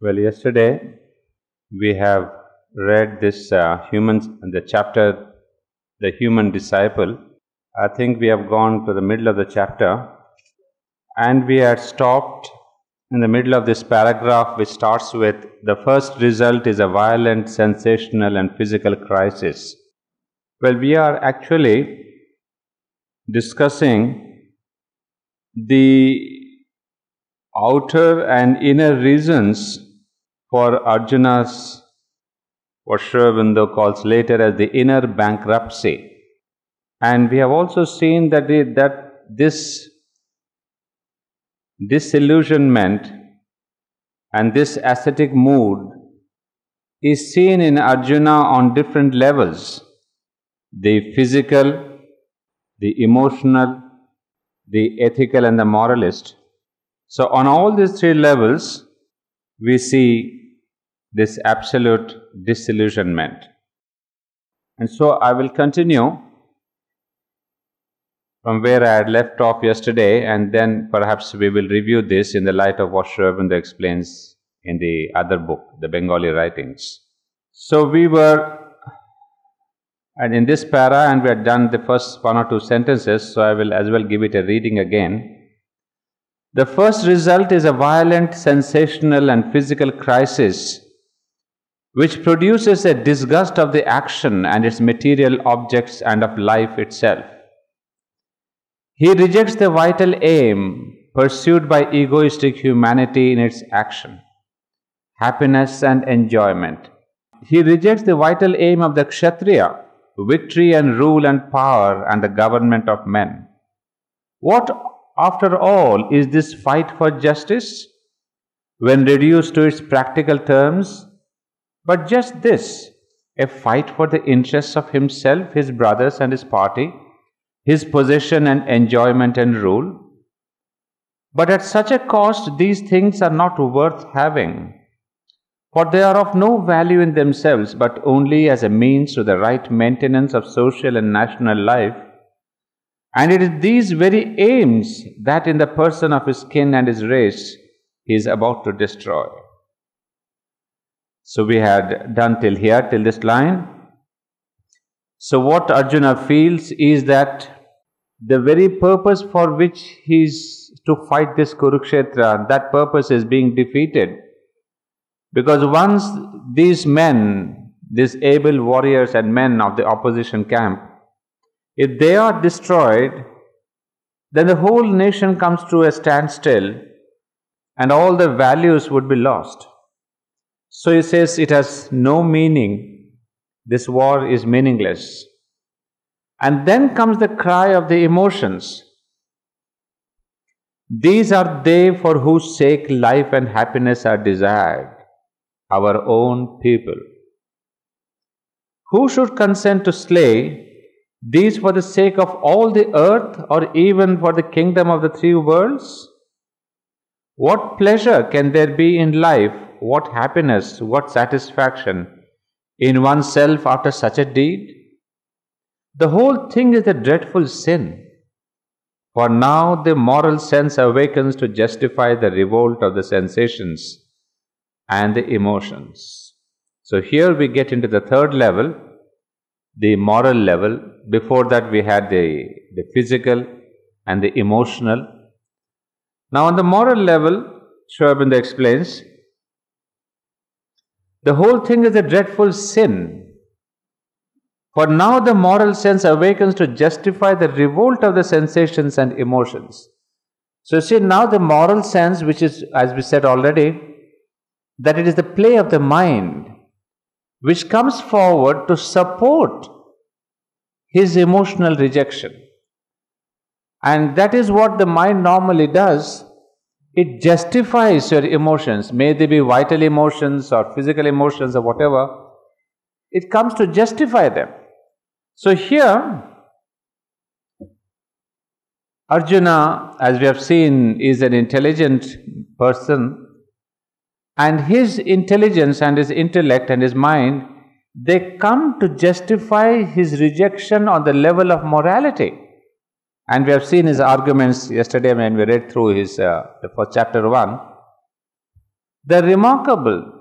Well, yesterday we have read this uh, humans the chapter, the human disciple. I think we have gone to the middle of the chapter, and we had stopped in the middle of this paragraph, which starts with the first result is a violent, sensational, and physical crisis. Well, we are actually discussing the outer and inner reasons for Arjuna's, what Srivindu calls later as the inner bankruptcy. And we have also seen that, the, that this disillusionment and this ascetic mood is seen in Arjuna on different levels the physical, the emotional, the ethical, and the moralist. So, on all these three levels, we see this absolute disillusionment. And so I will continue from where I had left off yesterday, and then perhaps we will review this in the light of what Sri explains in the other book, the Bengali writings. So we were and in this para, and we had done the first one or two sentences, so I will as well give it a reading again. The first result is a violent, sensational, and physical crisis which produces a disgust of the action and its material objects and of life itself. He rejects the vital aim pursued by egoistic humanity in its action happiness and enjoyment. He rejects the vital aim of the Kshatriya victory and rule and power and the government of men. What, after all, is this fight for justice? When reduced to its practical terms, but just this a fight for the interests of himself, his brothers, and his party, his position and enjoyment and rule. But at such a cost, these things are not worth having, for they are of no value in themselves, but only as a means to the right maintenance of social and national life. And it is these very aims that, in the person of his kin and his race, he is about to destroy. So we had done till here, till this line. So what Arjuna feels is that the very purpose for which he is to fight this Kurukshetra, that purpose is being defeated. Because once these men, these able warriors and men of the opposition camp, if they are destroyed, then the whole nation comes to a standstill and all the values would be lost. So he says it has no meaning. This war is meaningless. And then comes the cry of the emotions. These are they for whose sake life and happiness are desired, our own people. Who should consent to slay these for the sake of all the earth or even for the kingdom of the three worlds? What pleasure can there be in life what happiness, what satisfaction in oneself after such a deed? The whole thing is a dreadful sin. For now the moral sense awakens to justify the revolt of the sensations and the emotions. So here we get into the third level, the moral level. Before that we had the, the physical and the emotional. Now on the moral level, Schwerbinder explains, the whole thing is a dreadful sin. For now the moral sense awakens to justify the revolt of the sensations and emotions. So, see, now the moral sense, which is, as we said already, that it is the play of the mind, which comes forward to support his emotional rejection. And that is what the mind normally does it justifies your emotions, may they be vital emotions or physical emotions or whatever. It comes to justify them. So here, Arjuna, as we have seen, is an intelligent person, and his intelligence and his intellect and his mind they come to justify his rejection on the level of morality. And we have seen his arguments yesterday when we read through his uh, first chapter 1. They're remarkable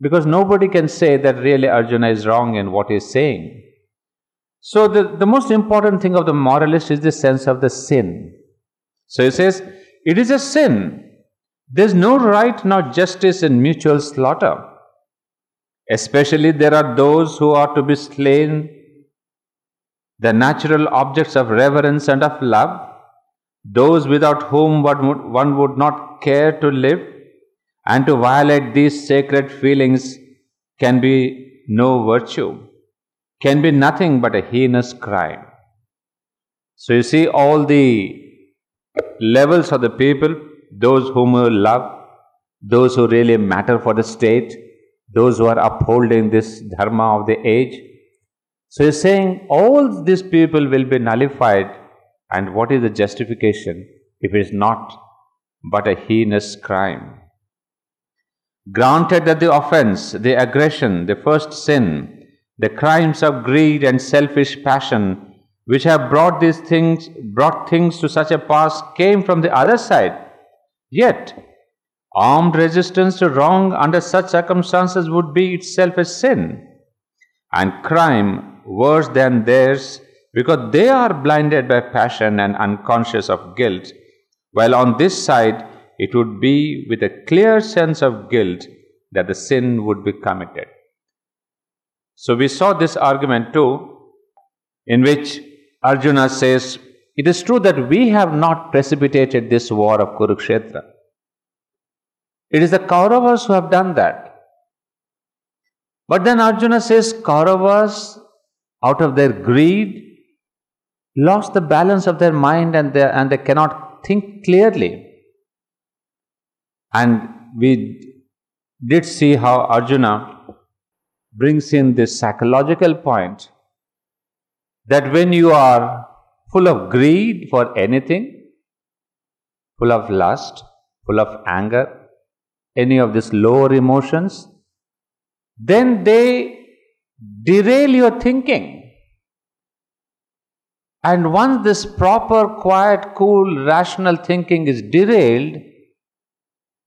because nobody can say that really Arjuna is wrong in what he's saying. So, the, the most important thing of the moralist is the sense of the sin. So, he says, It is a sin. There's no right nor justice in mutual slaughter. Especially, there are those who are to be slain the natural objects of reverence and of love, those without whom one would not care to live, and to violate these sacred feelings can be no virtue, can be nothing but a heinous crime. So you see all the levels of the people, those whom you love, those who really matter for the state, those who are upholding this dharma of the age, so he's saying all these people will be nullified and what is the justification if it is not but a heinous crime? Granted that the offense, the aggression, the first sin, the crimes of greed and selfish passion which have brought these things, brought things to such a pass came from the other side. Yet, armed resistance to wrong under such circumstances would be itself a sin and crime worse than theirs because they are blinded by passion and unconscious of guilt, while on this side it would be with a clear sense of guilt that the sin would be committed. So we saw this argument too, in which Arjuna says, It is true that we have not precipitated this war of Kurukshetra. It is the Kauravas who have done that. But then Arjuna says, Kauravas, out of their greed, lost the balance of their mind and they, and they cannot think clearly. And we did see how Arjuna brings in this psychological point that when you are full of greed for anything, full of lust, full of anger, any of these lower emotions, then they derail your thinking. And once this proper, quiet, cool, rational thinking is derailed,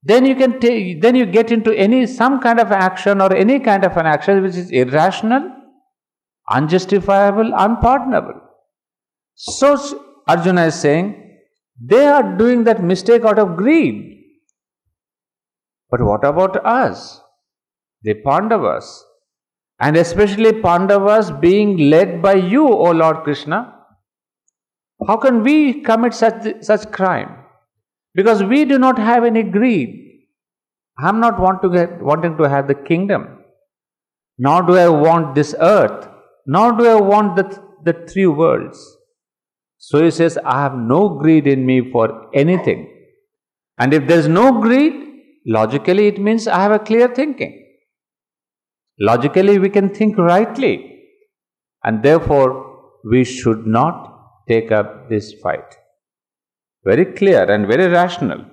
then you can take, then you get into any some kind of action or any kind of an action which is irrational, unjustifiable, unpardonable. So Arjuna is saying they are doing that mistake out of greed. But what about us? the Pandavas, and especially Pandavas being led by you, O Lord Krishna, how can we commit such, such crime? Because we do not have any greed. I am not want to get, wanting to have the kingdom, nor do I want this earth, nor do I want the, the three worlds. So he says, I have no greed in me for anything. And if there is no greed, logically it means I have a clear thinking. Logically, we can think rightly, and therefore we should not take up this fight. Very clear and very rational.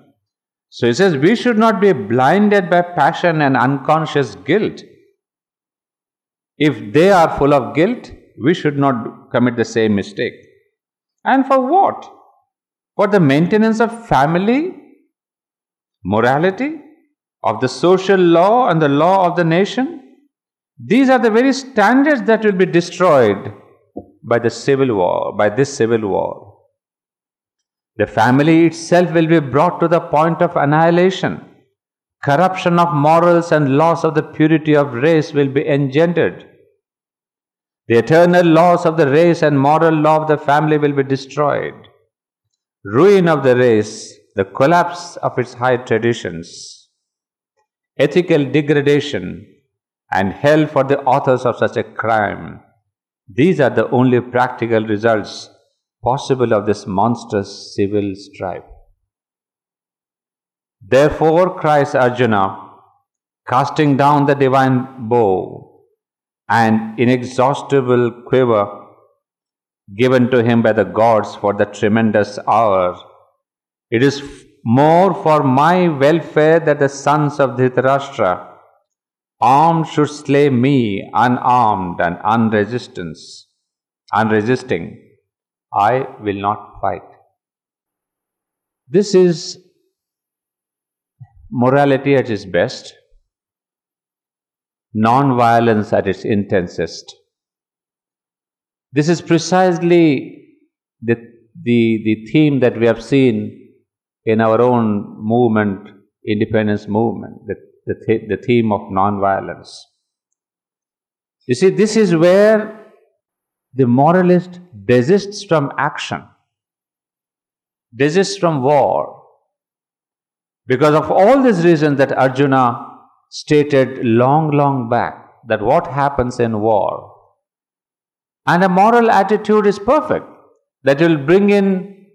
So he says, we should not be blinded by passion and unconscious guilt. If they are full of guilt, we should not commit the same mistake. And for what? For the maintenance of family, morality, of the social law and the law of the nation? These are the very standards that will be destroyed by the civil war, by this civil war. The family itself will be brought to the point of annihilation. Corruption of morals and loss of the purity of race will be engendered. The eternal laws of the race and moral law of the family will be destroyed. Ruin of the race, the collapse of its high traditions, ethical degradation, and hell for the authors of such a crime. These are the only practical results possible of this monstrous civil strife. Therefore, cries Arjuna, casting down the divine bow and inexhaustible quiver given to him by the gods for the tremendous hour. It is more for my welfare that the sons of Dhritarashtra Armed should slay me, unarmed and unresistance, unresisting. I will not fight. This is morality at its best, non-violence at its intensest. This is precisely the, the, the theme that we have seen in our own movement, independence movement, the the, th- the theme of non-violence. You see, this is where the moralist desists from action, desists from war. Because of all these reasons that Arjuna stated long, long back that what happens in war. And a moral attitude is perfect, that will bring in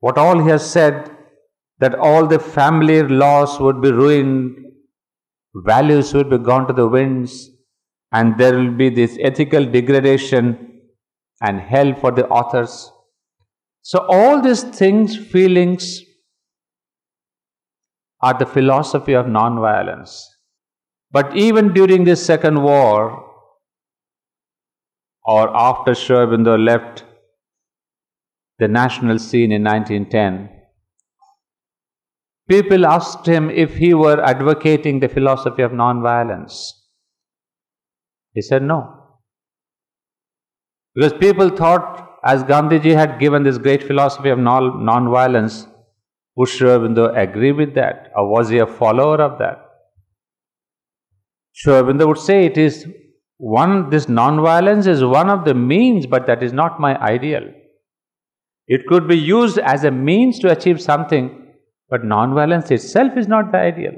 what all he has said that all the family laws would be ruined, values would be gone to the winds, and there will be this ethical degradation and hell for the authors. So, all these things, feelings, are the philosophy of nonviolence. But even during this second war, or after Shobindo left the national scene in 1910, People asked him if he were advocating the philosophy of non-violence. He said no. Because people thought, as Gandhiji had given this great philosophy of non-violence, would Sri Aurobindo agree with that? Or was he a follower of that? Sri Aurobindo would say it is one, this non-violence is one of the means, but that is not my ideal. It could be used as a means to achieve something, but non-violence itself is not the ideal.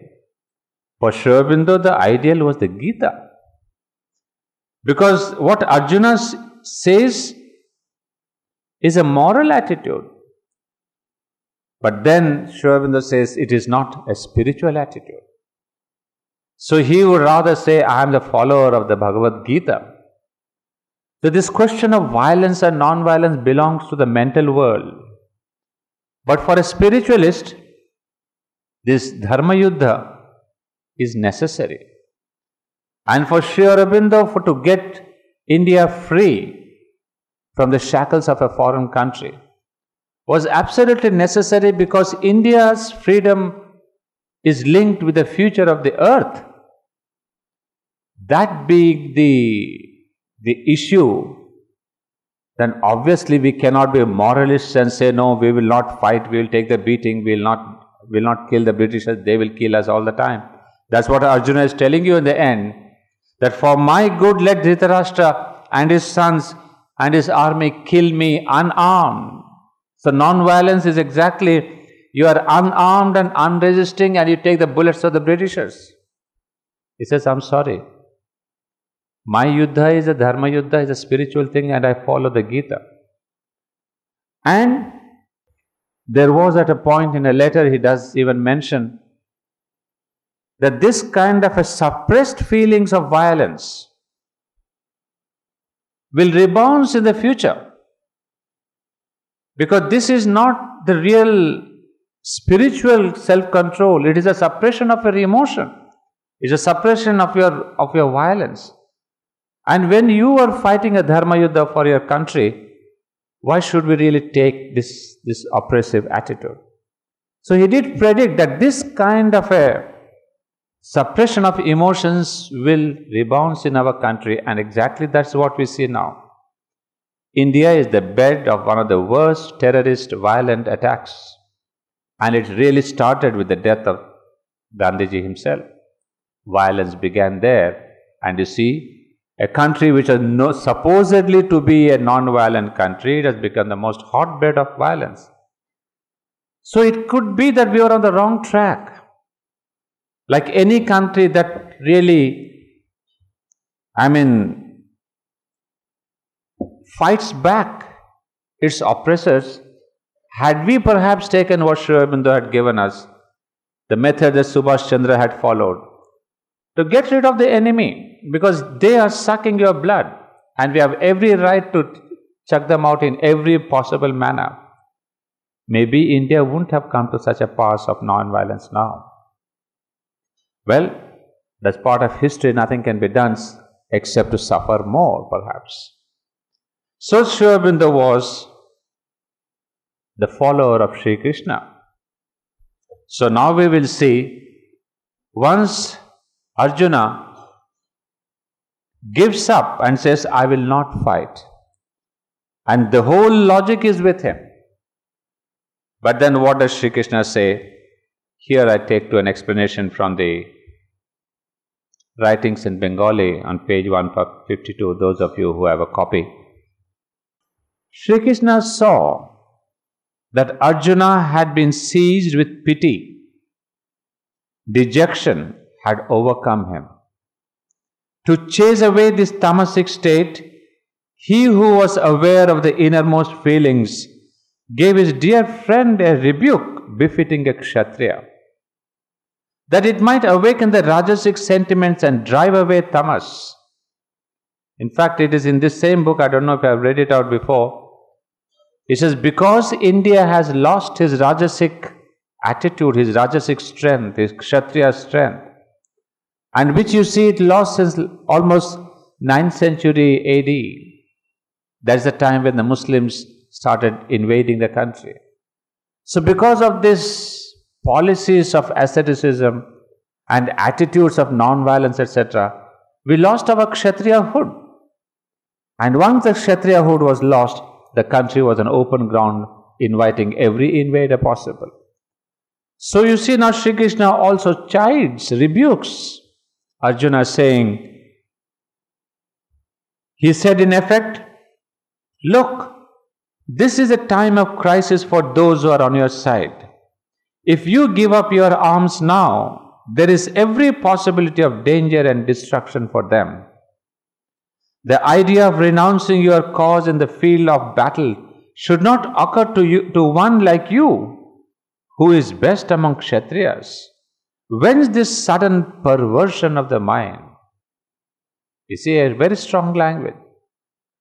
For Shrivindo, the ideal was the Gita. Because what Arjuna says is a moral attitude. But then Shrivindo says it is not a spiritual attitude. So he would rather say, I am the follower of the Bhagavad Gita. So this question of violence and non-violence belongs to the mental world. But for a spiritualist, this Dharma Yuddha is necessary. And for Sri Aurobindo, for to get India free from the shackles of a foreign country, was absolutely necessary because India's freedom is linked with the future of the earth. That being the, the issue, then obviously we cannot be moralists and say, no, we will not fight, we will take the beating, we will not will not kill the Britishers, they will kill us all the time. That's what Arjuna is telling you in the end, that for my good let Dhritarashtra and his sons and his army kill me unarmed. So non-violence is exactly, you are unarmed and unresisting and you take the bullets of the Britishers. He says, I'm sorry. My Yuddha is a Dharma Yuddha, is a spiritual thing and I follow the Gita. And there was at a point in a letter he does even mention that this kind of a suppressed feelings of violence will rebound in the future because this is not the real spiritual self-control it is a suppression of your emotion it's a suppression of your of your violence and when you are fighting a dharma yuddha for your country why should we really take this, this oppressive attitude? So he did predict that this kind of a suppression of emotions will rebound in our country, and exactly that's what we see now. India is the bed of one of the worst terrorist violent attacks, and it really started with the death of Gandhiji himself. Violence began there, and you see, a country which is no, supposedly to be a non-violent country, it has become the most hotbed of violence. So it could be that we are on the wrong track. Like any country that really, I mean, fights back its oppressors, had we perhaps taken what Sri Aurobindo had given us, the method that Subhash Chandra had followed, to get rid of the enemy because they are sucking your blood and we have every right to chuck them out in every possible manner. Maybe India wouldn't have come to such a pass of non-violence now. Well, that's part of history, nothing can be done except to suffer more, perhaps. So Shrivinda was the follower of Sri Krishna. So now we will see once Arjuna gives up and says, I will not fight. And the whole logic is with him. But then what does Sri Krishna say? Here I take to an explanation from the writings in Bengali on page 152, those of you who have a copy. Sri Krishna saw that Arjuna had been seized with pity, dejection, had overcome him. To chase away this tamasic state, he who was aware of the innermost feelings gave his dear friend a rebuke befitting a kshatriya, that it might awaken the rajasic sentiments and drive away tamas. In fact, it is in this same book, I don't know if I have read it out before. It says, Because India has lost his rajasic attitude, his rajasic strength, his kshatriya strength, and which you see it lost since almost 9th century AD. That's the time when the Muslims started invading the country. So because of these policies of asceticism and attitudes of non-violence, etc., we lost our Kshatriyahood. And once the Kshatriyahood was lost, the country was an open ground inviting every invader possible. So you see now Sri Krishna also chides, rebukes Arjuna saying, he said in effect, Look, this is a time of crisis for those who are on your side. If you give up your arms now, there is every possibility of danger and destruction for them. The idea of renouncing your cause in the field of battle should not occur to, you, to one like you, who is best among Kshatriyas. Whence this sudden perversion of the mind? You see, a very strong language.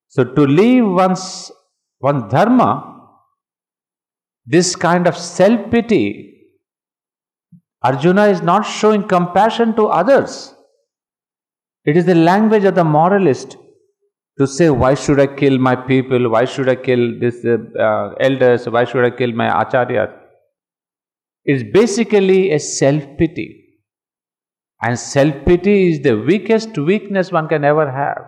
So, to leave one's one dharma, this kind of self pity, Arjuna is not showing compassion to others. It is the language of the moralist to say, Why should I kill my people? Why should I kill these uh, uh, elders? Why should I kill my acharyas? is basically a self pity. And self pity is the weakest weakness one can ever have.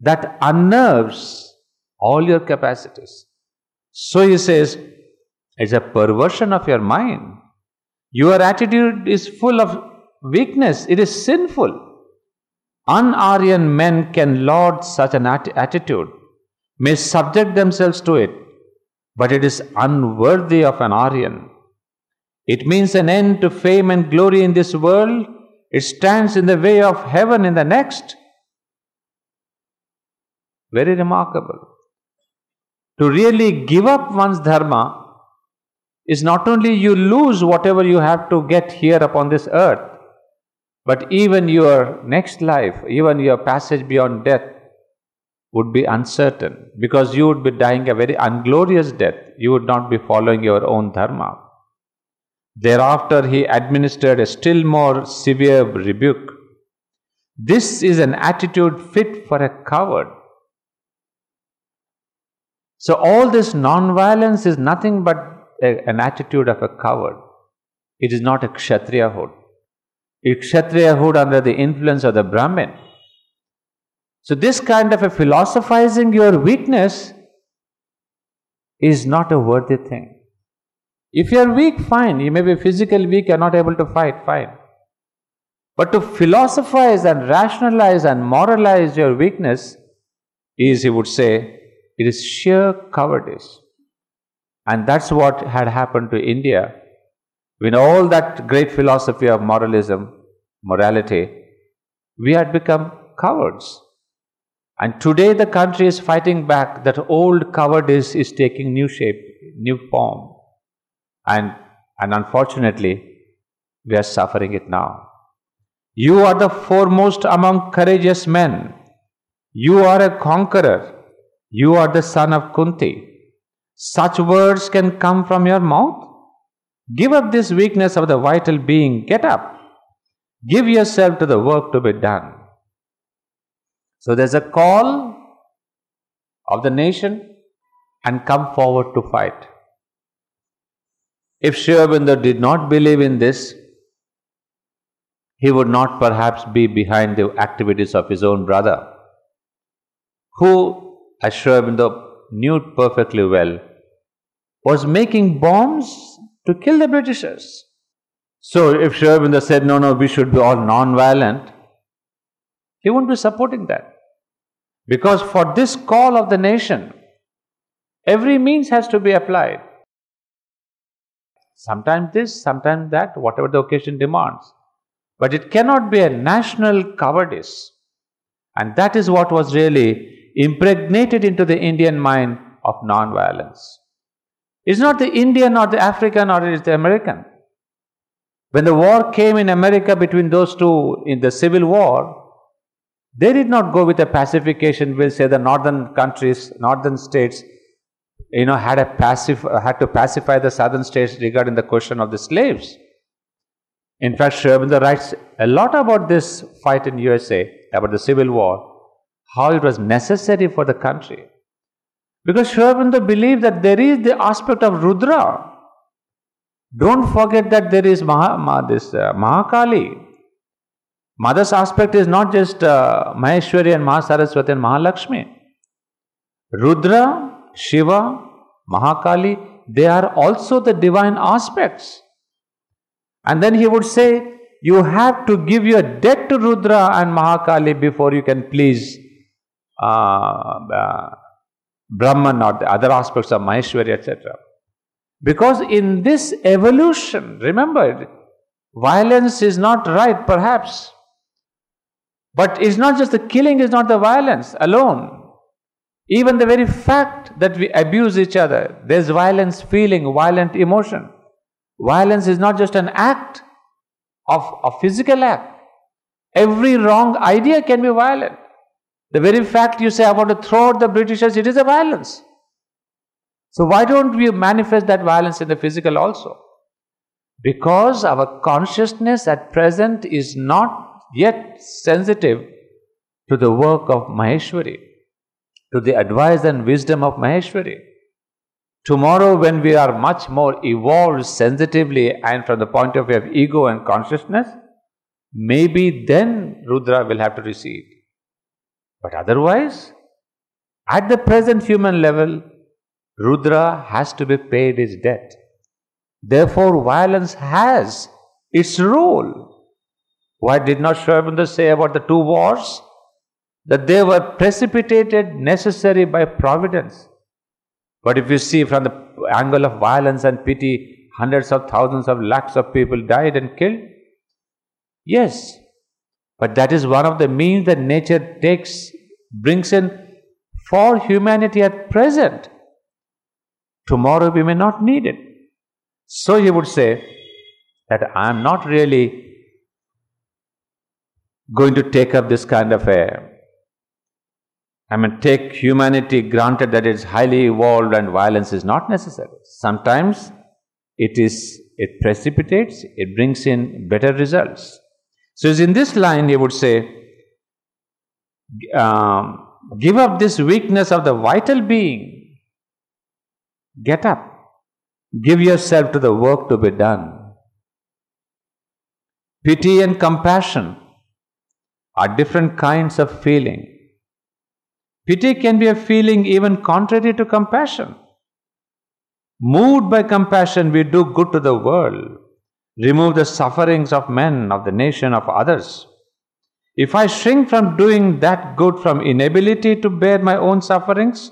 That unnerves all your capacities. So he says, it's a perversion of your mind. Your attitude is full of weakness, it is sinful. Un-Aryan men can lord such an at attitude, may subject themselves to it, but it is unworthy of an Aryan. It means an end to fame and glory in this world. It stands in the way of heaven in the next. Very remarkable. To really give up one's dharma is not only you lose whatever you have to get here upon this earth, but even your next life, even your passage beyond death would be uncertain because you would be dying a very unglorious death. You would not be following your own dharma. Thereafter, he administered a still more severe rebuke. This is an attitude fit for a coward. So, all this non-violence is nothing but a, an attitude of a coward. It is not a Kshatriya hood. It's Kshatriya hood under the influence of the Brahmin. So, this kind of a philosophizing your weakness is not a worthy thing. If you are weak, fine. You may be physically weak, you are not able to fight, fine. But to philosophize and rationalize and moralize your weakness is, he would say, it is sheer cowardice. And that's what had happened to India when all that great philosophy of moralism, morality, we had become cowards. And today the country is fighting back, that old cowardice is taking new shape, new form and, and unfortunately, we are suffering it now. You are the foremost among courageous men. You are a conqueror. You are the son of Kunti. Such words can come from your mouth. Give up this weakness of the vital being. Get up. Give yourself to the work to be done. So there's a call of the nation and come forward to fight. If Shivabinda did not believe in this, he would not perhaps be behind the activities of his own brother, who, as Shivabinda knew perfectly well, was making bombs to kill the Britishers. So, if Shivabinda said, no, no, we should be all non violent, he wouldn't be supporting that. Because for this call of the nation, every means has to be applied. Sometimes this, sometimes that, whatever the occasion demands. But it cannot be a national cowardice. And that is what was really impregnated into the Indian mind of non-violence. It's not the Indian or the African or it's the American. When the war came in America between those two in the Civil War, they did not go with a pacification, will say the northern countries, northern states you know, had, a pacif- had to pacify the southern states regarding the question of the slaves. In fact, Sherbinder writes a lot about this fight in USA, about the Civil War, how it was necessary for the country. Because Sherbinder believed that there is the aspect of Rudra. Don't forget that there is Maha, this, uh, Mahakali. Mother's aspect is not just uh, Maheshwari and Mahasaraswati and Mahalakshmi. Rudra Shiva, Mahakali, they are also the divine aspects. And then he would say, You have to give your debt to Rudra and Mahakali before you can please uh, uh, Brahman or the other aspects of Maheshwari, etc. Because in this evolution, remember, violence is not right, perhaps. But it's not just the killing, is not the violence alone. Even the very fact that we abuse each other, there's violence feeling, violent emotion. Violence is not just an act of a physical act. Every wrong idea can be violent. The very fact you say, I want to throw out the Britishers, it is a violence. So why don't we manifest that violence in the physical also? Because our consciousness at present is not yet sensitive to the work of Maheshwari to the advice and wisdom of Maheshwari. Tomorrow, when we are much more evolved sensitively and from the point of view of ego and consciousness, maybe then Rudra will have to recede. But otherwise, at the present human level, Rudra has to be paid his debt. Therefore, violence has its role. Why did not Shravindra say about the two wars? that they were precipitated necessary by providence. But if you see from the angle of violence and pity, hundreds of thousands of lakhs of people died and killed. Yes, but that is one of the means that nature takes, brings in for humanity at present. Tomorrow we may not need it. So he would say that I am not really going to take up this kind of a I mean, take humanity granted that it's highly evolved and violence is not necessary. Sometimes it is, it precipitates, it brings in better results. So, in this line, he would say, um, give up this weakness of the vital being. Get up. Give yourself to the work to be done. Pity and compassion are different kinds of feeling. Pity can be a feeling even contrary to compassion. Moved by compassion, we do good to the world, remove the sufferings of men, of the nation, of others. If I shrink from doing that good from inability to bear my own sufferings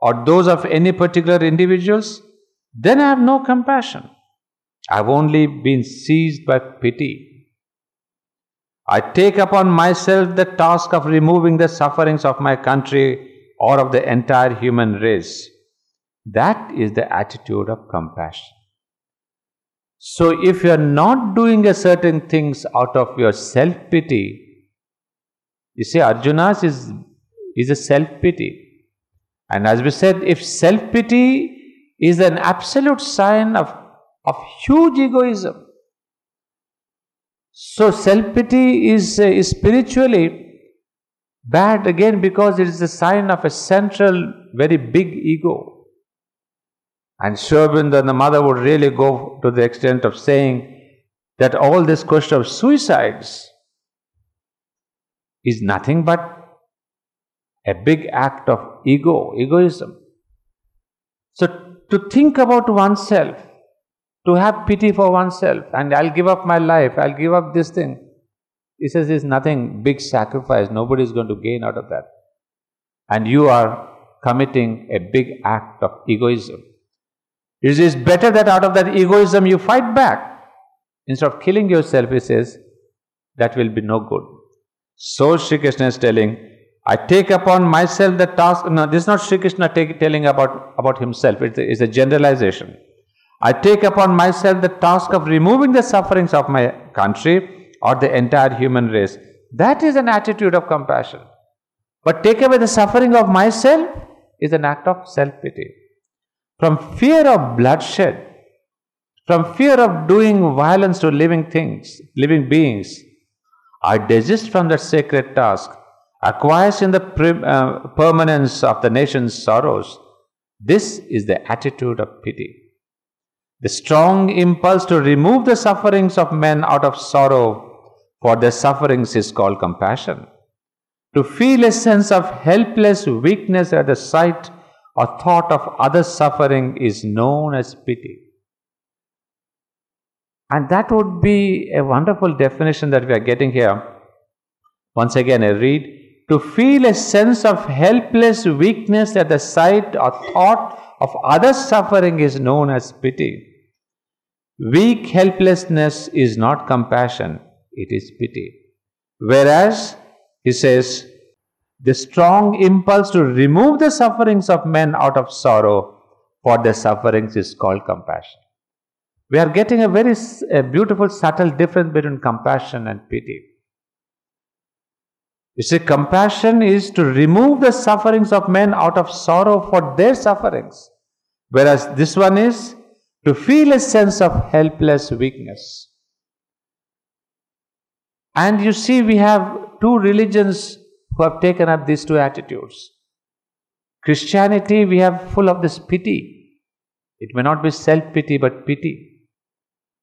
or those of any particular individuals, then I have no compassion. I have only been seized by pity. I take upon myself the task of removing the sufferings of my country or of the entire human race. That is the attitude of compassion. So, if you are not doing a certain things out of your self pity, you see, Arjuna's is, is a self pity. And as we said, if self pity is an absolute sign of, of huge egoism, so self-pity is, uh, is spiritually bad again because it is a sign of a central, very big ego. And Shobinda, the mother, would really go to the extent of saying that all this question of suicides is nothing but a big act of ego, egoism. So to think about oneself to have pity for oneself and I'll give up my life, I'll give up this thing. He says it's nothing big sacrifice, nobody is going to gain out of that. And you are committing a big act of egoism. It is better that out of that egoism you fight back. Instead of killing yourself, he says, that will be no good. So Sri Krishna is telling, I take upon myself the task. No, this is not Sri Krishna take, telling about, about himself, it's a, it's a generalization. I take upon myself the task of removing the sufferings of my country or the entire human race. That is an attitude of compassion. But take away the suffering of myself is an act of self pity. From fear of bloodshed, from fear of doing violence to living things, living beings, I desist from that sacred task, acquires in the uh, permanence of the nation's sorrows. This is the attitude of pity. The strong impulse to remove the sufferings of men out of sorrow for their sufferings is called compassion. To feel a sense of helpless weakness at the sight or thought of other suffering is known as pity. And that would be a wonderful definition that we are getting here. Once again, I read to feel a sense of helpless weakness at the sight or thought of others' suffering is known as pity. Weak helplessness is not compassion, it is pity. Whereas, he says, the strong impulse to remove the sufferings of men out of sorrow for their sufferings is called compassion. We are getting a very a beautiful, subtle difference between compassion and pity. You see, compassion is to remove the sufferings of men out of sorrow for their sufferings, whereas this one is to feel a sense of helpless weakness. And you see, we have two religions who have taken up these two attitudes. Christianity, we have full of this pity. It may not be self pity, but pity.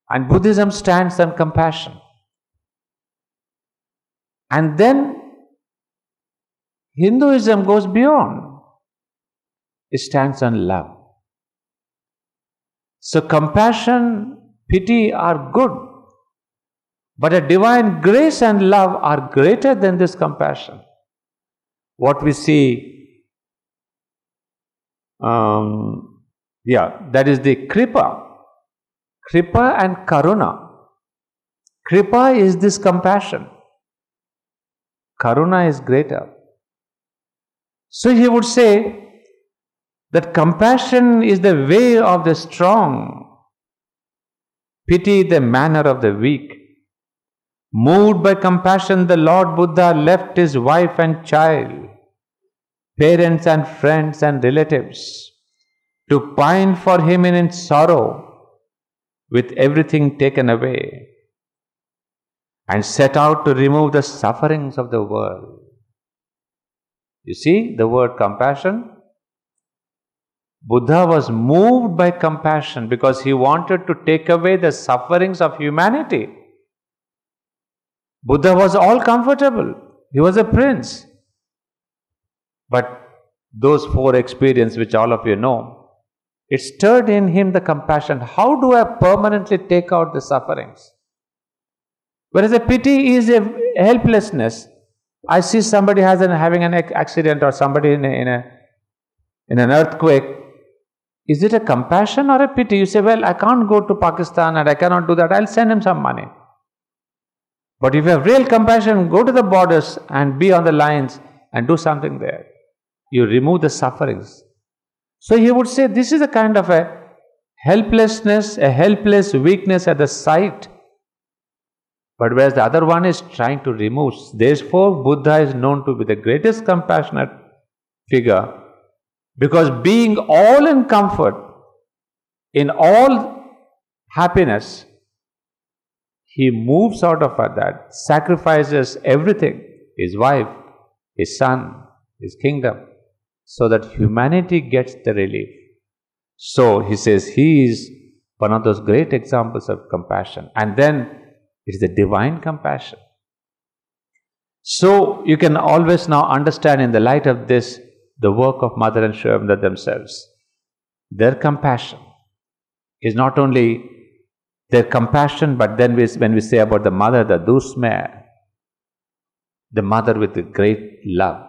And Buddhism stands on compassion. And then Hinduism goes beyond, it stands on love. So, compassion, pity are good, but a divine grace and love are greater than this compassion. What we see, um, yeah, that is the kripa, kripa and karuna. Kripa is this compassion. Karuna is greater. So he would say, that compassion is the way of the strong, pity the manner of the weak. Moved by compassion, the Lord Buddha left his wife and child, parents and friends and relatives to pine for him in sorrow with everything taken away and set out to remove the sufferings of the world. You see the word compassion Buddha was moved by compassion because he wanted to take away the sufferings of humanity. Buddha was all comfortable, he was a prince. But those four experiences, which all of you know, it stirred in him the compassion. How do I permanently take out the sufferings? Whereas a pity is a helplessness. I see somebody has an, having an accident or somebody in, a, in, a, in an earthquake is it a compassion or a pity? You say, Well, I can't go to Pakistan and I cannot do that, I'll send him some money. But if you have real compassion, go to the borders and be on the lines and do something there. You remove the sufferings. So he would say, This is a kind of a helplessness, a helpless weakness at the sight. But whereas the other one is trying to remove. Therefore, Buddha is known to be the greatest compassionate figure because being all in comfort, in all happiness, he moves out of that, sacrifices everything his wife, his son, his kingdom so that humanity gets the relief. So he says he is one of those great examples of compassion. And then it is the divine compassion. So you can always now understand in the light of this the work of Mother and Shobhamda themselves. Their compassion is not only their compassion, but then we, when we say about the mother, the dusme, the mother with the great love,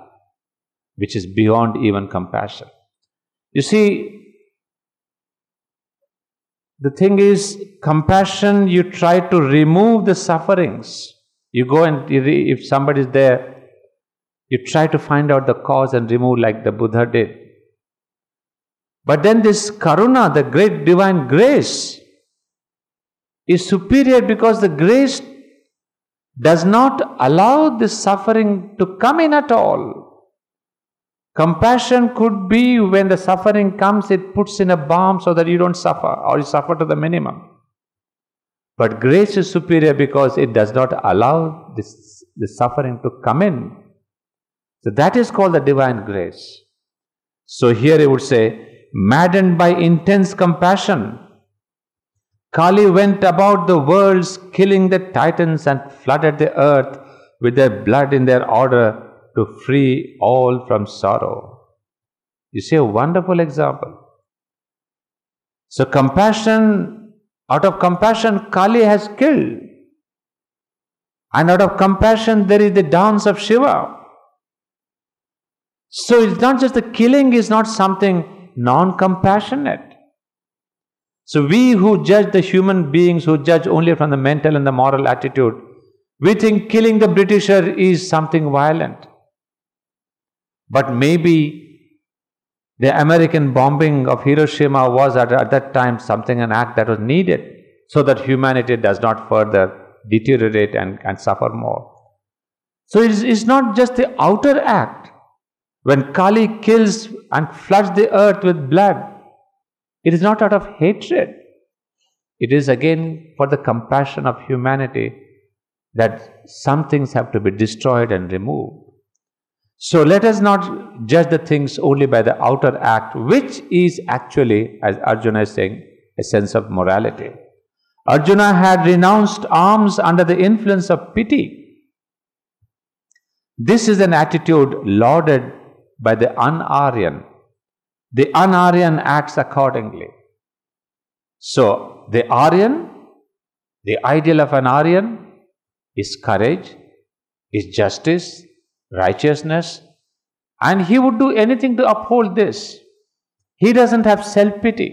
which is beyond even compassion. You see, the thing is, compassion, you try to remove the sufferings. You go and if somebody is there, you try to find out the cause and remove like the Buddha did. But then this karuna, the great divine grace, is superior because the grace does not allow this suffering to come in at all. Compassion could be when the suffering comes, it puts in a balm so that you don't suffer or you suffer to the minimum. But grace is superior because it does not allow this, this suffering to come in. So that is called the divine grace. So here he would say, maddened by intense compassion, Kali went about the worlds killing the titans and flooded the earth with their blood in their order to free all from sorrow. You see a wonderful example. So, compassion, out of compassion, Kali has killed. And out of compassion, there is the dance of Shiva. So it's not just the killing is not something non compassionate. So we who judge the human beings who judge only from the mental and the moral attitude, we think killing the Britisher is something violent. But maybe the American bombing of Hiroshima was at, at that time something, an act that was needed so that humanity does not further deteriorate and, and suffer more. So it's, it's not just the outer act, when Kali kills and floods the earth with blood, it is not out of hatred. It is again for the compassion of humanity that some things have to be destroyed and removed. So let us not judge the things only by the outer act, which is actually, as Arjuna is saying, a sense of morality. Arjuna had renounced arms under the influence of pity. This is an attitude lauded by the un-Aryan, The un-Aryan acts accordingly. So, the Aryan, the ideal of an Aryan is courage, is justice, righteousness, and he would do anything to uphold this. He doesn't have self pity.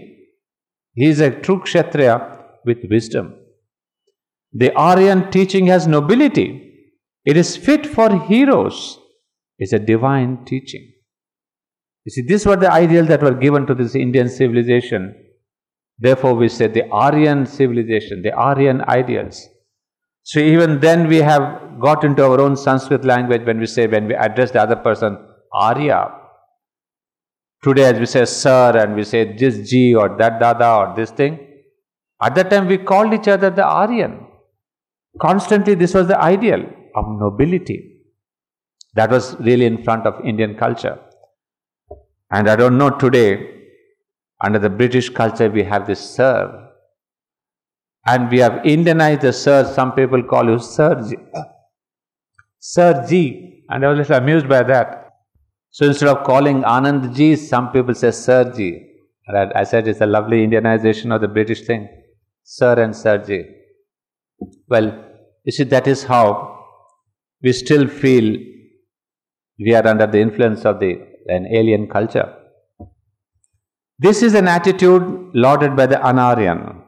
He is a true Kshatriya with wisdom. The Aryan teaching has nobility, it is fit for heroes, it's a divine teaching. You see, these were the ideals that were given to this Indian civilization. Therefore, we said the Aryan civilization, the Aryan ideals. So even then we have got into our own Sanskrit language when we say, when we address the other person, Arya. Today as we say sir and we say this G or that dada or this thing. At that time we called each other the Aryan. Constantly this was the ideal of nobility. That was really in front of Indian culture. And I don't know today, under the British culture, we have this sir. And we have Indianized the sir. Some people call you Sir G. Sir G. And I was a little amused by that. So instead of calling Anand G, some people say Sir G. And I, said it's a lovely Indianization of the British thing. Sir and Sir G. Well, you see, that is how we still feel we are under the influence of the an alien culture. This is an attitude lauded by the Anaryan.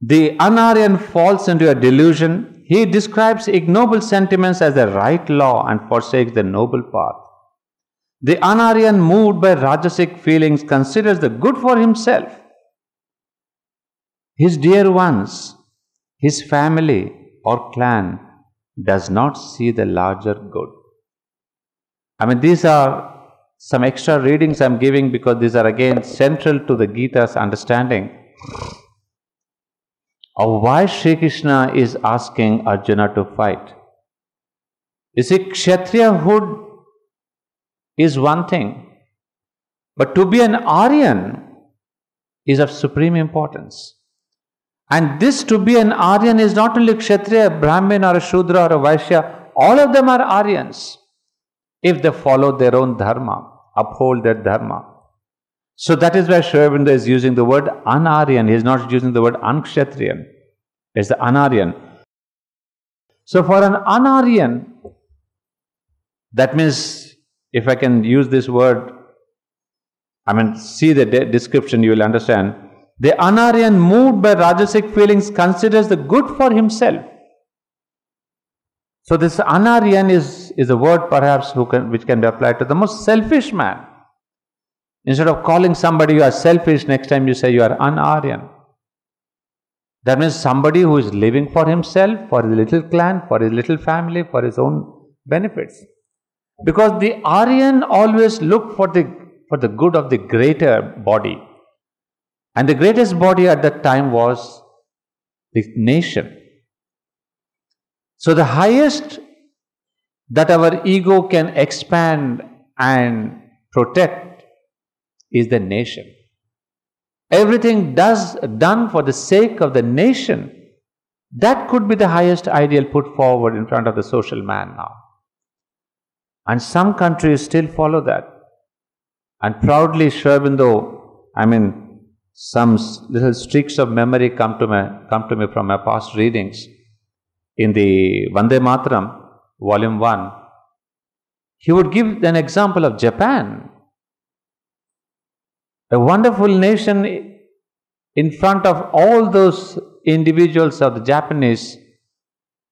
The Anaryan falls into a delusion. He describes ignoble sentiments as the right law and forsakes the noble path. The Anaryan, moved by Rajasic feelings, considers the good for himself, his dear ones, his family or clan, does not see the larger good. I mean, these are some extra readings I'm giving because these are again central to the Gita's understanding of why Sri Krishna is asking Arjuna to fight. You see, Kshatriyahood is one thing, but to be an Aryan is of supreme importance. And this to be an Aryan is not only Kshatriya, Brahmin, or a Shudra, or a Vaishya, all of them are Aryans if they follow their own dharma, uphold their dharma. So that is why Shravindra is using the word anaryan. He is not using the word ankshatriyan. It's the anaryan. So for an anaryan, that means, if I can use this word, I mean, see the de- description, you will understand. The anaryan, moved by rajasic feelings, considers the good for himself so this Anaryan is, is a word perhaps can, which can be applied to the most selfish man. Instead of calling somebody you are selfish, next time you say you are unaryan. That means somebody who is living for himself, for his little clan, for his little family, for his own benefits. Because the Aryan always look for the for the good of the greater body. And the greatest body at that time was the nation. So the highest that our ego can expand and protect is the nation. Everything does done for the sake of the nation that could be the highest ideal put forward in front of the social man now. And some countries still follow that. And proudly, sure, I mean, some little streaks of memory come to me, come to me from my past readings, in the Vande volume 1, he would give an example of Japan, a wonderful nation in front of all those individuals of the Japanese.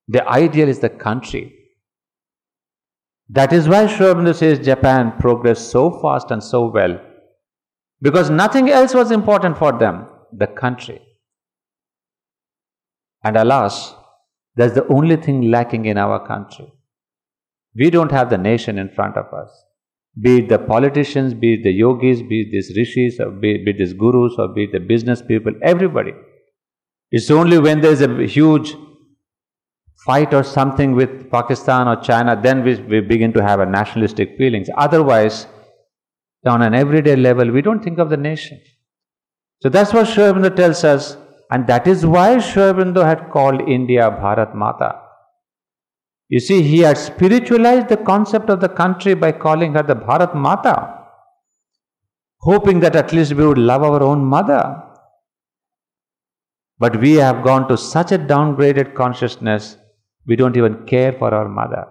The ideal is the country. That is why Shobhandu says Japan progressed so fast and so well because nothing else was important for them, the country. And alas, that's the only thing lacking in our country. We don't have the nation in front of us. Be it the politicians, be it the yogis, be it these rishis, or be, it, be it these gurus, or be it the business people, everybody. It's only when there's a huge fight or something with Pakistan or China, then we, we begin to have a nationalistic feelings. Otherwise, on an everyday level, we don't think of the nation. So that's what Sri Aurobindo tells us and that is why Shrivindo had called India Bharat Mata. You see, he had spiritualized the concept of the country by calling her the Bharat Mata, hoping that at least we would love our own mother. But we have gone to such a downgraded consciousness, we don't even care for our mother.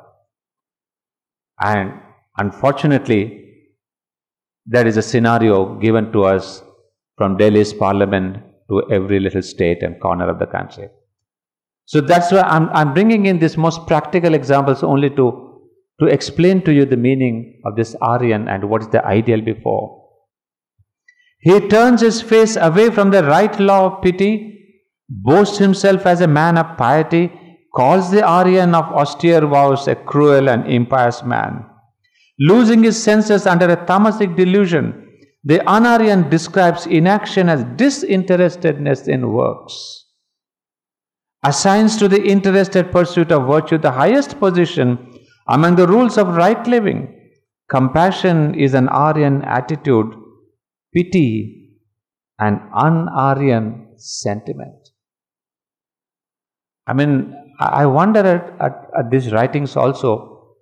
And unfortunately, that is a scenario given to us from Delhi's parliament to every little state and corner of the country. So that's why I'm, I'm bringing in these most practical examples only to, to explain to you the meaning of this Aryan and what is the ideal before. He turns his face away from the right law of pity, boasts himself as a man of piety, calls the Aryan of austere vows a cruel and impious man. Losing his senses under a tamasic delusion, the Anaryan describes inaction as disinterestedness in works, assigns to the interested pursuit of virtue the highest position among the rules of right living. Compassion is an Aryan attitude, pity an un-Aryan sentiment. I mean, I wonder at, at, at these writings also,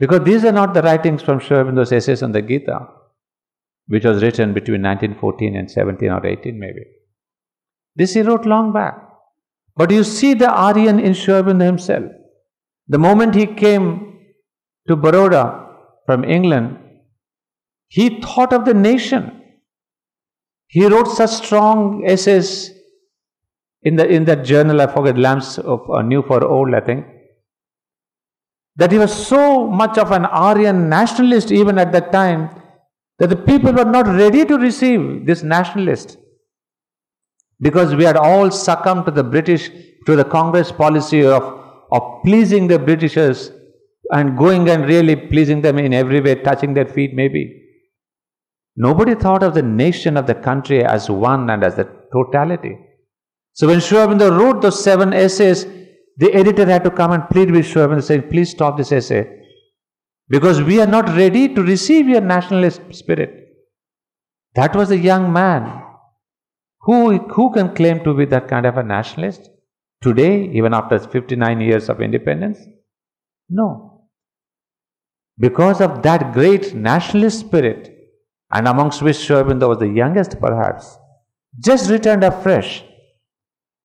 because these are not the writings from Sri Aurobindo's essays on the Gita which was written between 1914 and 17 or 18 maybe. This he wrote long back. But you see the Aryan in Shoaibinda himself. The moment he came to Baroda from England, he thought of the nation. He wrote such strong essays in, the, in that journal, I forget, Lamps of uh, New for Old, I think, that he was so much of an Aryan nationalist even at that time that the people were not ready to receive this nationalist because we had all succumbed to the British, to the Congress policy of, of pleasing the Britishers and going and really pleasing them in every way, touching their feet maybe. Nobody thought of the nation of the country as one and as the totality. So when Shuabindo wrote those seven essays, the editor had to come and plead with Shuabindo saying, please stop this essay because we are not ready to receive your nationalist spirit. That was a young man. Who, who can claim to be that kind of a nationalist today, even after 59 years of independence? No. Because of that great nationalist spirit, and amongst which Shoabinda was the youngest perhaps, just returned afresh.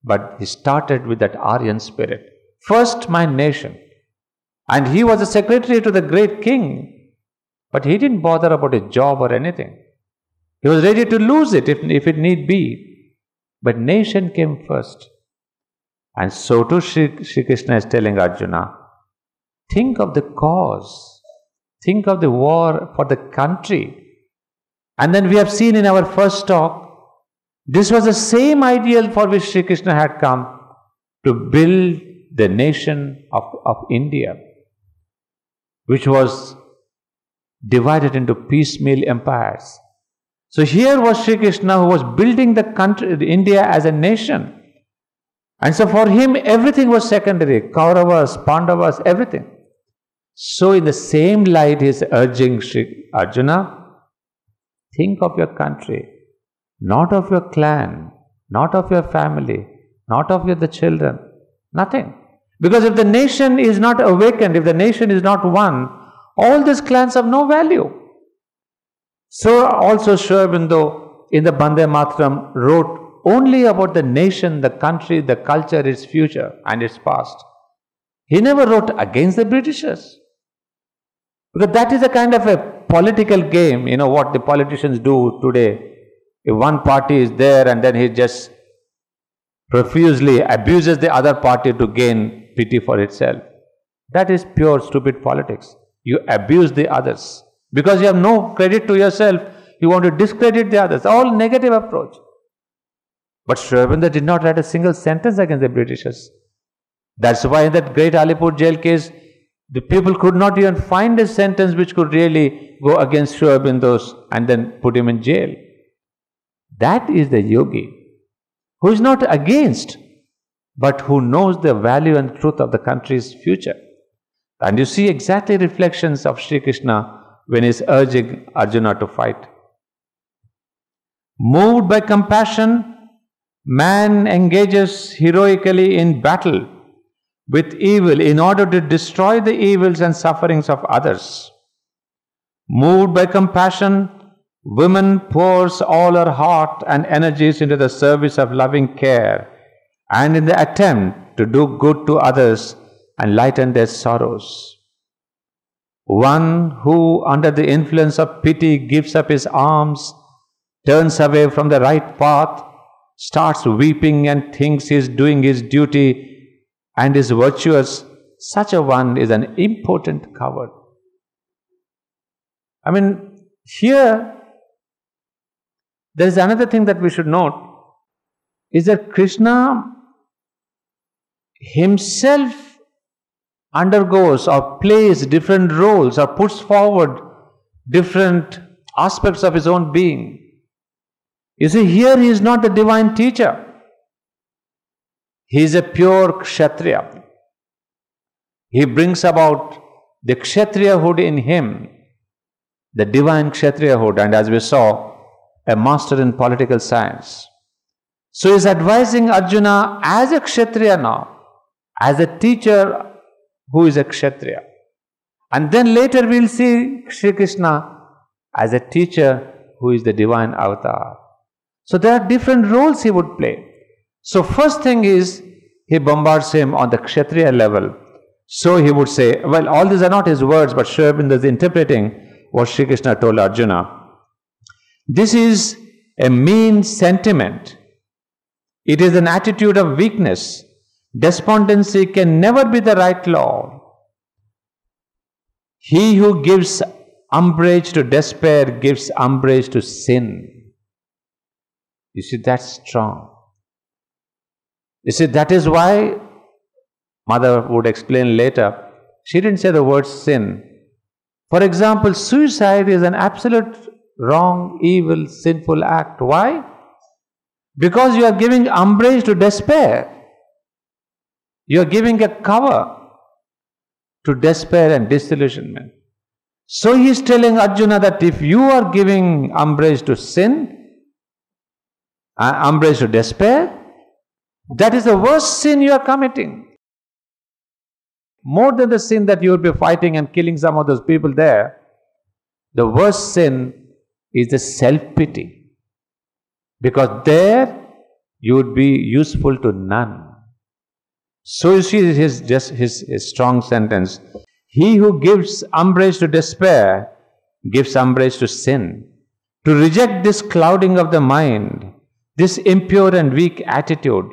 But he started with that Aryan spirit. First, my nation and he was a secretary to the great king. But he didn't bother about his job or anything. He was ready to lose it if, if it need be. But nation came first. And so too Sri Sri Krishna is telling Arjuna, think of the cause. Think of the war for the country. And then we have seen in our first talk, this was the same ideal for which Sri Krishna had come to build the nation of, of India which was divided into piecemeal empires. So here was Sri Krishna who was building the country, India as a nation. And so for him, everything was secondary Kauravas, Pandavas, everything. So, in the same light, he is urging Shri Arjuna think of your country, not of your clan, not of your family, not of your, the children, nothing. Because if the nation is not awakened, if the nation is not one, all these clans have no value. So also Shoabindo in the Bande Matram wrote only about the nation, the country, the culture, its future and its past. He never wrote against the Britishers. Because that is a kind of a political game, you know, what the politicians do today. If one party is there and then he just profusely abuses the other party to gain pity for itself. That is pure stupid politics. You abuse the others. Because you have no credit to yourself, you want to discredit the others. All negative approach. But Shravendra did not write a single sentence against the Britishers. That's why in that great Alipur jail case, the people could not even find a sentence which could really go against Shravendra and then put him in jail. That is the yogi who is not against but who knows the value and truth of the country's future. And you see exactly reflections of Sri Krishna when he's urging Arjuna to fight. Moved by compassion, man engages heroically in battle with evil in order to destroy the evils and sufferings of others. Moved by compassion, woman pours all her heart and energies into the service of loving care and in the attempt to do good to others and lighten their sorrows. One who, under the influence of pity, gives up his arms, turns away from the right path, starts weeping and thinks he is doing his duty and is virtuous, such a one is an important coward. I mean, here there is another thing that we should note is that Krishna himself undergoes or plays different roles or puts forward different aspects of his own being. You see, here he is not the divine teacher. He is a pure Kshatriya. He brings about the Kshatriyahood in him, the divine Kshatriyahood, and as we saw, a master in political science. So he is advising Arjuna as a Kshatriya now as a teacher who is a Kshatriya. And then later we'll see Sri Krishna as a teacher who is the divine avatar. So there are different roles he would play. So first thing is he bombards him on the Kshatriya level. So he would say, well, all these are not his words, but Shri Aurobindo is interpreting what Sri Krishna told Arjuna. This is a mean sentiment. It is an attitude of weakness. Despondency can never be the right law. He who gives umbrage to despair gives umbrage to sin. You see, that's strong. You see, that is why mother would explain later. She didn't say the word sin. For example, suicide is an absolute wrong, evil, sinful act. Why? Because you are giving umbrage to despair. You are giving a cover to despair and disillusionment. So he is telling Arjuna that if you are giving umbrage to sin, uh, umbrage to despair, that is the worst sin you are committing. More than the sin that you will be fighting and killing some of those people there, the worst sin is the self pity. Because there you would be useful to none. So you see his, his, his strong sentence. He who gives umbrage to despair gives umbrage to sin. To reject this clouding of the mind, this impure and weak attitude,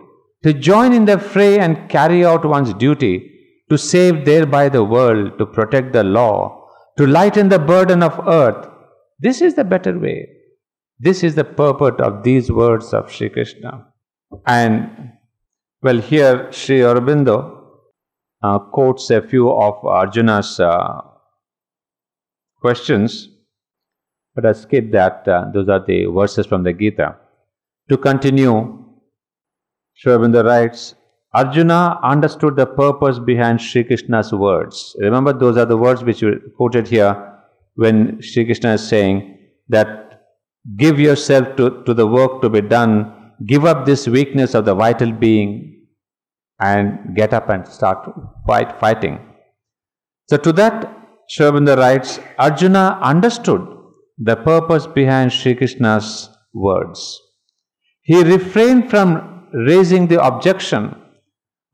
to join in the fray and carry out one's duty, to save thereby the world, to protect the law, to lighten the burden of earth. This is the better way. This is the purport of these words of Sri Krishna. And well, here Sri Aurobindo uh, quotes a few of Arjuna's uh, questions, but I skip that. Uh, those are the verses from the Gita. To continue, Sri Aurobindo writes, Arjuna understood the purpose behind Sri Krishna's words. Remember, those are the words which were quoted here when Sri Krishna is saying that give yourself to, to the work to be done give up this weakness of the vital being and get up and start fight, fighting. So, to that, Shobinda writes Arjuna understood the purpose behind Sri Krishna's words. He refrained from raising the objection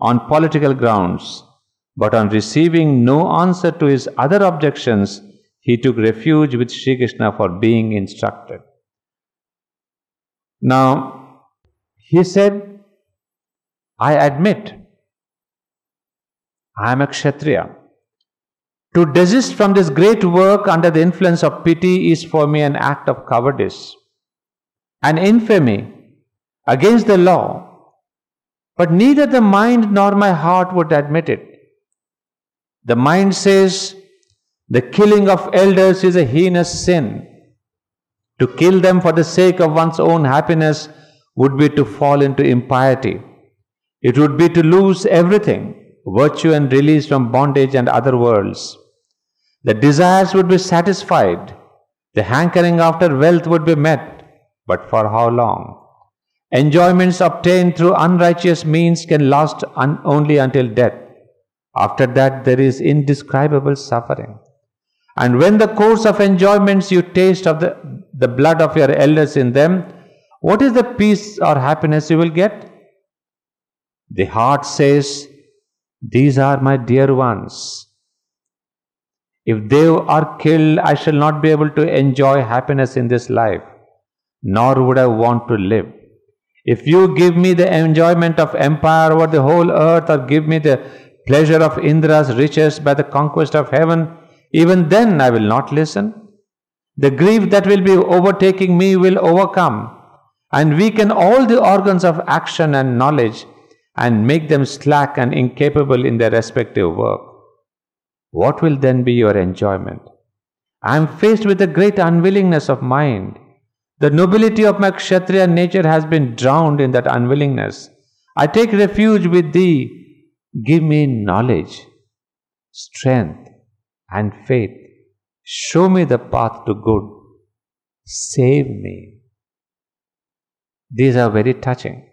on political grounds, but on receiving no answer to his other objections, he took refuge with Sri Krishna for being instructed. Now, he said, I admit I am a Kshatriya. To desist from this great work under the influence of pity is for me an act of cowardice, an infamy against the law, but neither the mind nor my heart would admit it. The mind says, the killing of elders is a heinous sin. To kill them for the sake of one's own happiness would be to fall into impiety. It would be to lose everything, virtue and release from bondage and other worlds. The desires would be satisfied. The hankering after wealth would be met. But for how long? Enjoyments obtained through unrighteous means can last un only until death. After that, there is indescribable suffering. And when the course of enjoyments you taste of the, the blood of your elders in them, what is the peace or happiness you will get? The heart says, These are my dear ones. If they are killed, I shall not be able to enjoy happiness in this life, nor would I want to live. If you give me the enjoyment of empire over the whole earth, or give me the pleasure of Indra's riches by the conquest of heaven, even then I will not listen. The grief that will be overtaking me will overcome and weaken all the organs of action and knowledge and make them slack and incapable in their respective work. What will then be your enjoyment? I am faced with a great unwillingness of mind. The nobility of my Kshatriya nature has been drowned in that unwillingness. I take refuge with thee. Give me knowledge, strength, and faith. Show me the path to good. Save me. These are very touching.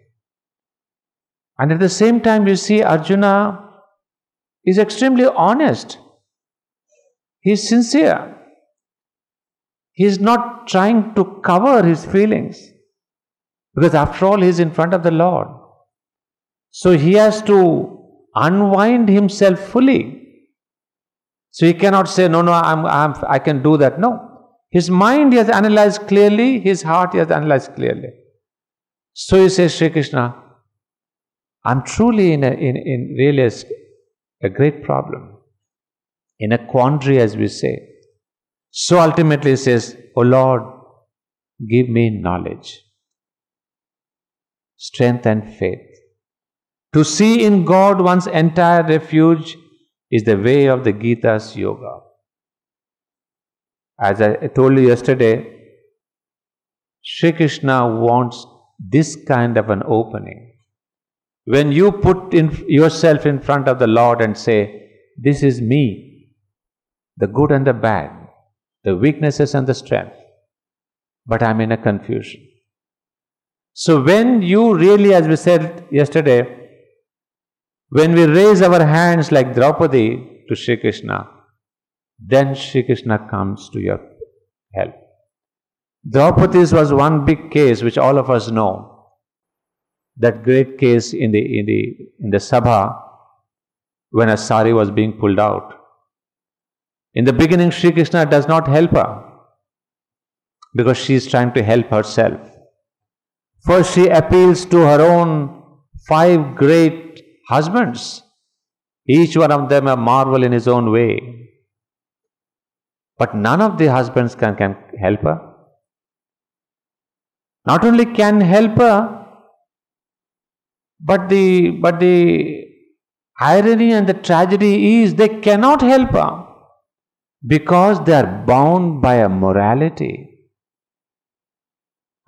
And at the same time, you see, Arjuna is extremely honest. He is sincere. He is not trying to cover his feelings. Because after all, he is in front of the Lord. So he has to unwind himself fully. So he cannot say, No, no, I'm, I'm, I can do that. No. His mind he has analyzed clearly, his heart he has analyzed clearly. So he says, Sri Krishna, I'm truly in, a, in, in really a, a great problem, in a quandary, as we say. So ultimately he says, O oh Lord, give me knowledge, strength, and faith. To see in God one's entire refuge is the way of the Gita's yoga. As I told you yesterday, Sri Krishna wants this kind of an opening, when you put in yourself in front of the Lord and say, This is me, the good and the bad, the weaknesses and the strength, but I'm in a confusion. So, when you really, as we said yesterday, when we raise our hands like Draupadi to Shri Krishna, then Shri Krishna comes to your help. Draupadi's was one big case which all of us know. That great case in the, in the, in the Sabha when a sari was being pulled out. In the beginning, Sri Krishna does not help her because she is trying to help herself. First, she appeals to her own five great husbands, each one of them a marvel in his own way. But none of the husbands can, can help her not only can help, but the, but the irony and the tragedy is they cannot help because they are bound by a morality.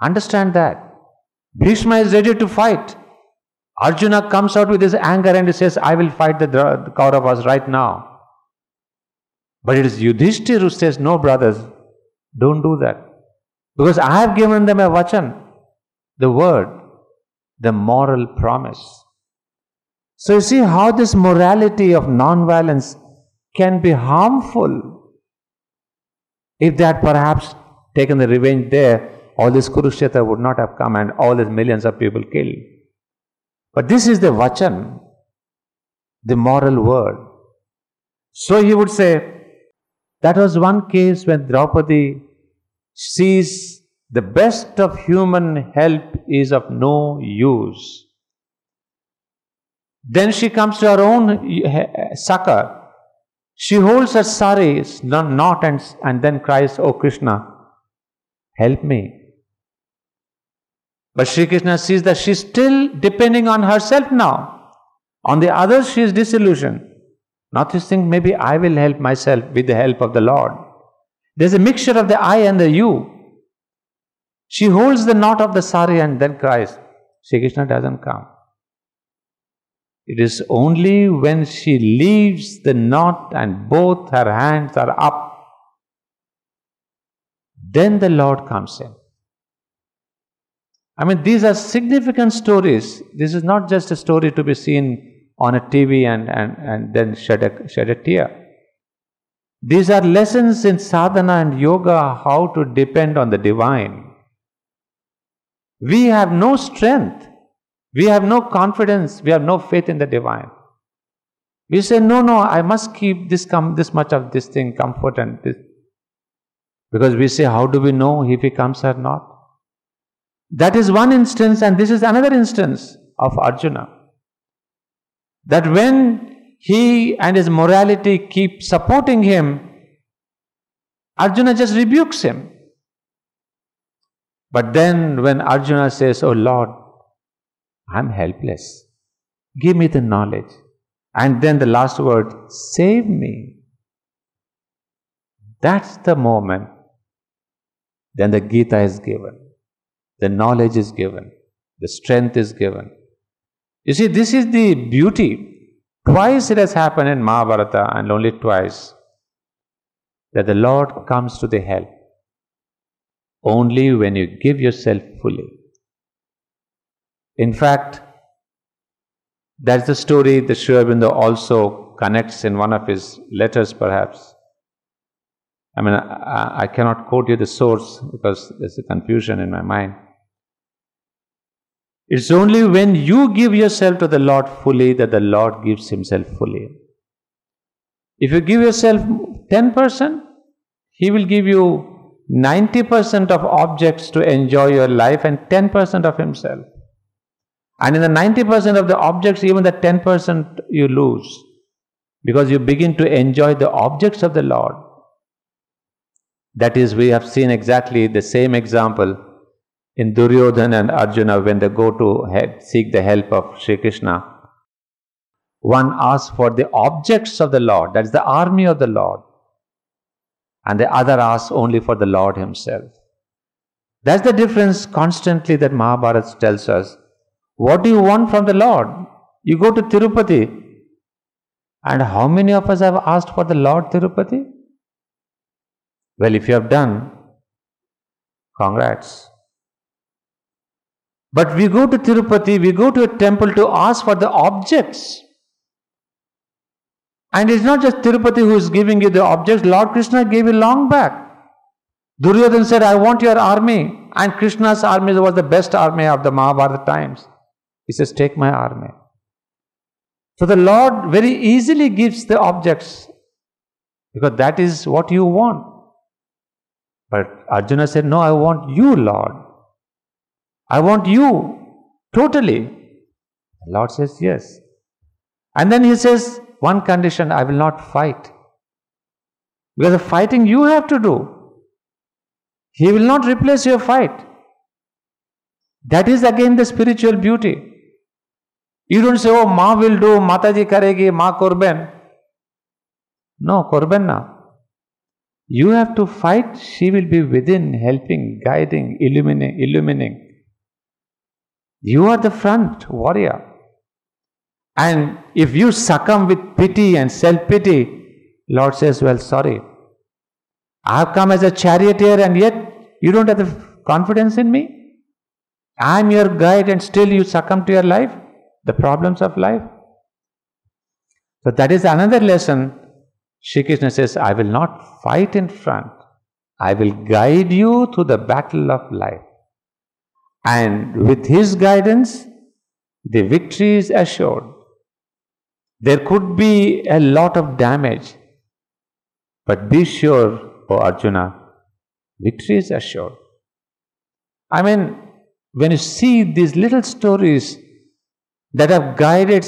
Understand that. Bhishma is ready to fight. Arjuna comes out with his anger and he says, I will fight the, the Kauravas right now. But it is Yudhishthir who says, No, brothers, don't do that. Because I have given them a vachan, the word, the moral promise. So you see how this morality of non-violence can be harmful. If they had perhaps taken the revenge there, all this Kurukshetra would not have come and all these millions of people killed. But this is the vachan, the moral word. So he would say, that was one case when Draupadi sees the best of human help is of no use. Then she comes to her own eh, succor. She holds her sari knot and, and then cries, Oh Krishna, help me. But Sri Krishna sees that she is still depending on herself now. On the others, she is disillusioned. Now you think maybe I will help myself with the help of the Lord. There's a mixture of the I and the you. She holds the knot of the sari and then cries. Sri Krishna doesn't come. It is only when she leaves the knot and both her hands are up, then the Lord comes in. I mean, these are significant stories. This is not just a story to be seen on a TV and, and, and then shed a, shed a tear. These are lessons in sadhana and yoga how to depend on the divine. We have no strength, we have no confidence, we have no faith in the divine. We say, no, no, I must keep this com- this much of this thing, comfort and this. Because we say, how do we know if he comes or not? That is one instance, and this is another instance of Arjuna. That when he and his morality keep supporting him, Arjuna just rebukes him. But then when Arjuna says, Oh Lord, I'm helpless, give me the knowledge. And then the last word, save me. That's the moment. Then the Gita is given, the knowledge is given, the strength is given. You see, this is the beauty Twice it has happened in Mahabharata and only twice that the Lord comes to the help. Only when you give yourself fully. In fact, that's the story the Sri also connects in one of his letters, perhaps. I mean, I, I cannot quote you the source because there's a confusion in my mind. It's only when you give yourself to the Lord fully that the Lord gives Himself fully. If you give yourself 10%, He will give you 90% of objects to enjoy your life and 10% of Himself. And in the 90% of the objects, even the 10% you lose because you begin to enjoy the objects of the Lord. That is, we have seen exactly the same example in Duryodhana and Arjuna, when they go to seek the help of Sri Krishna, one asks for the objects of the Lord, that is the army of the Lord, and the other asks only for the Lord Himself. That's the difference constantly that Mahabharata tells us. What do you want from the Lord? You go to Tirupati, and how many of us have asked for the Lord Tirupati? Well, if you have done, congrats. But we go to Tirupati, we go to a temple to ask for the objects. And it's not just Tirupati who is giving you the objects. Lord Krishna gave you long back. Duryodhan said, I want your army. And Krishna's army was the best army of the Mahabharata times. He says, Take my army. So the Lord very easily gives the objects because that is what you want. But Arjuna said, No, I want you, Lord. I want you totally. Lord says, Yes. And then he says, One condition, I will not fight. Because the fighting you have to do, he will not replace your fight. That is again the spiritual beauty. You don't say, Oh, Ma will do, Mataji karegi, Ma korben. No, korben na. You have to fight, she will be within, helping, guiding, illumining, illuminating. You are the front warrior. And if you succumb with pity and self pity, Lord says, Well, sorry. I have come as a charioteer and yet you don't have the confidence in me. I am your guide and still you succumb to your life, the problems of life. So that is another lesson. Shri Krishna says, I will not fight in front. I will guide you through the battle of life. And with his guidance, the victory is assured. There could be a lot of damage, but be sure, O Arjuna, victory is assured. I mean, when you see these little stories that have guided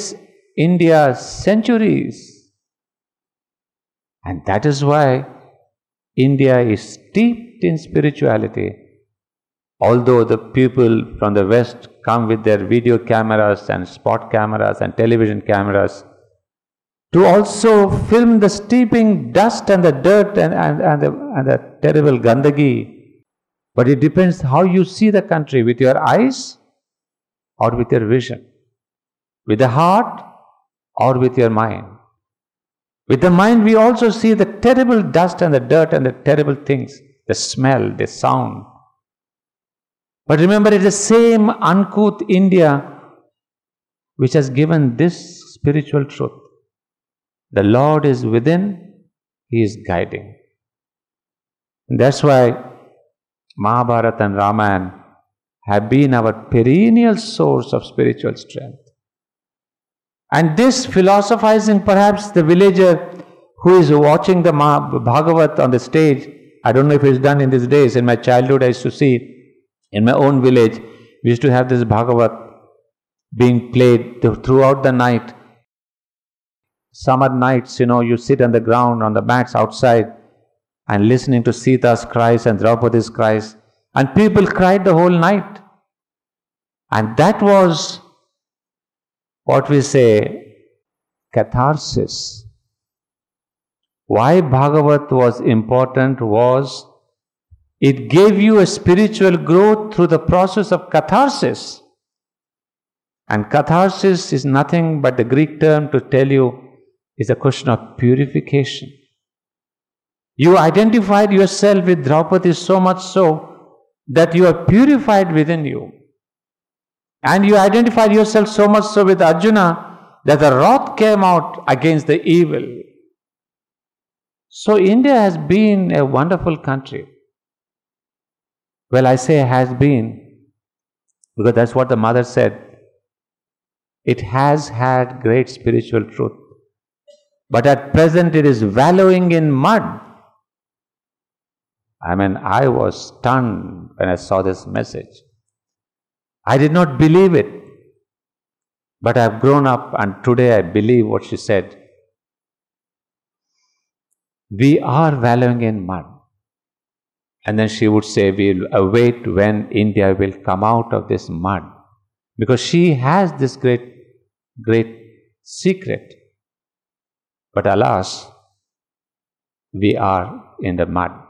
India centuries, and that is why India is steeped in spirituality. Although the people from the West come with their video cameras and spot cameras and television cameras to also film the steeping dust and the dirt and, and, and, the, and the terrible Gandagi. But it depends how you see the country with your eyes or with your vision, with the heart or with your mind. With the mind, we also see the terrible dust and the dirt and the terrible things, the smell, the sound, but remember, it is the same uncouth India which has given this spiritual truth. The Lord is within, He is guiding. And that's why Mahabharata and Ramayana have been our perennial source of spiritual strength. And this philosophizing, perhaps the villager who is watching the Bhagavat on the stage, I don't know if it's done in these days. In my childhood, I used to see in my own village, we used to have this Bhagavat being played throughout the night. Summer nights, you know, you sit on the ground, on the mats outside, and listening to Sita's cries and Draupadi's cries. And people cried the whole night. And that was what we say catharsis. Why Bhagavat was important was it gave you a spiritual growth through the process of catharsis. And catharsis is nothing but the Greek term to tell you is a question of purification. You identified yourself with Draupadi so much so that you are purified within you. And you identified yourself so much so with Arjuna that the wrath came out against the evil. So India has been a wonderful country. Well, I say has been because that's what the mother said. It has had great spiritual truth, but at present it is wallowing in mud. I mean, I was stunned when I saw this message. I did not believe it, but I have grown up and today I believe what she said. We are wallowing in mud. And then she would say, We'll await when India will come out of this mud. Because she has this great, great secret. But alas, we are in the mud.